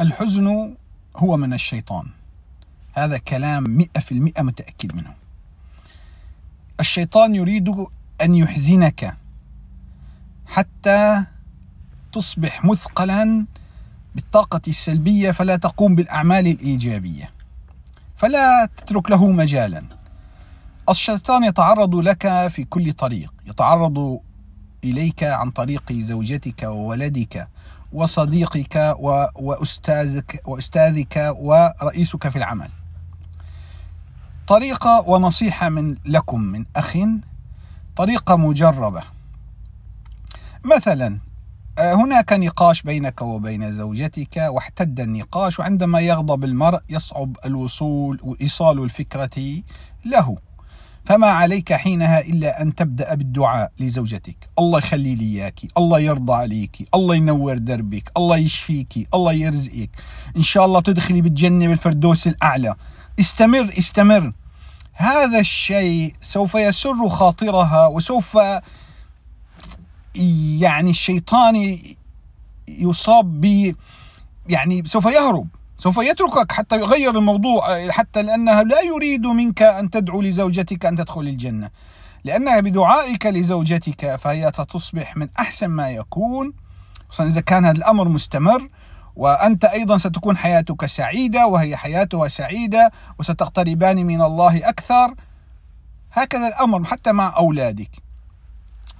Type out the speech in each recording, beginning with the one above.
الحزن هو من الشيطان هذا كلام مئة في المئة متأكد منه الشيطان يريد أن يحزنك حتى تصبح مثقلا بالطاقة السلبية فلا تقوم بالأعمال الإيجابية فلا تترك له مجالا الشيطان يتعرض لك في كل طريق يتعرض إليك عن طريق زوجتك وولدك وصديقك وأستاذك وأستاذك ورئيسك في العمل طريقة ونصيحة من لكم من أخ طريقة مجربة مثلا آه، هناك نقاش بينك وبين زوجتك واحتد النقاش وعندما يغضب المرء يصعب الوصول وإيصال الفكرة له فما عليك حينها إلا أن تبدأ بالدعاء لزوجتك الله يخلي لي إياكي الله يرضى عليك الله ينور دربك الله يشفيك الله يرزقك إن شاء الله تدخلي بالجنة بالفردوس الأعلى استمر استمر هذا الشيء سوف يسر خاطرها وسوف يعني الشيطان يصاب ب يعني سوف يهرب سوف يتركك حتى يغير الموضوع آه، حتى لأنها لا يريد منك أن تدعو لزوجتك أن تدخل الجنة لأنها بدعائك لزوجتك فهي تصبح من أحسن ما يكون خصوصا إذا كان هذا الأمر مستمر وأنت أيضا ستكون حياتك سعيدة وهي حياتها سعيدة وستقتربان من الله أكثر هكذا الأمر حتى مع أولادك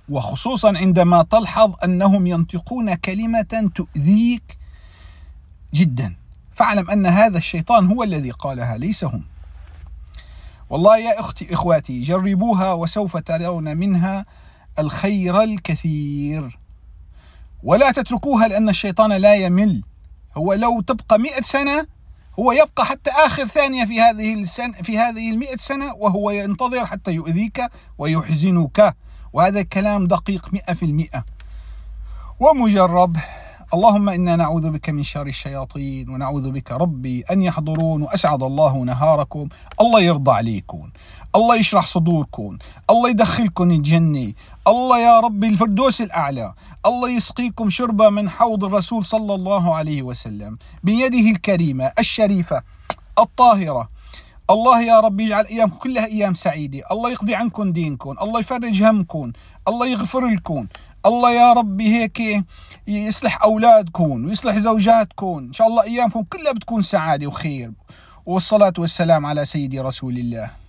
وخصوصا عندما تلحظ أنهم ينطقون كلمة تؤذيك جدا فاعلم أن هذا الشيطان هو الذي قالها ليس هم والله يا أختي إخواتي جربوها وسوف ترون منها الخير الكثير ولا تتركوها لأن الشيطان لا يمل هو لو تبقى مئة سنة هو يبقى حتى آخر ثانية في هذه السنة في هذه المئة سنة وهو ينتظر حتى يؤذيك ويحزنك وهذا كلام دقيق مئة في المئة ومجرب اللهم إنا نعوذ بك من شر الشياطين ونعوذ بك ربي أن يحضرون وأسعد الله نهاركم الله يرضى عليكم الله يشرح صدوركم الله يدخلكم الجنة الله يا ربي الفردوس الأعلى الله يسقيكم شربة من حوض الرسول صلى الله عليه وسلم بيده الكريمة الشريفة الطاهرة الله يا رب يجعل ايامكم كلها ايام سعيده الله يقضي عنكم دينكم الله يفرج همكم الله يغفر لكم الله يا ربي هيك يصلح اولادكم ويصلح زوجاتكم ان شاء الله ايامكم كلها بتكون سعاده وخير والصلاه والسلام على سيدي رسول الله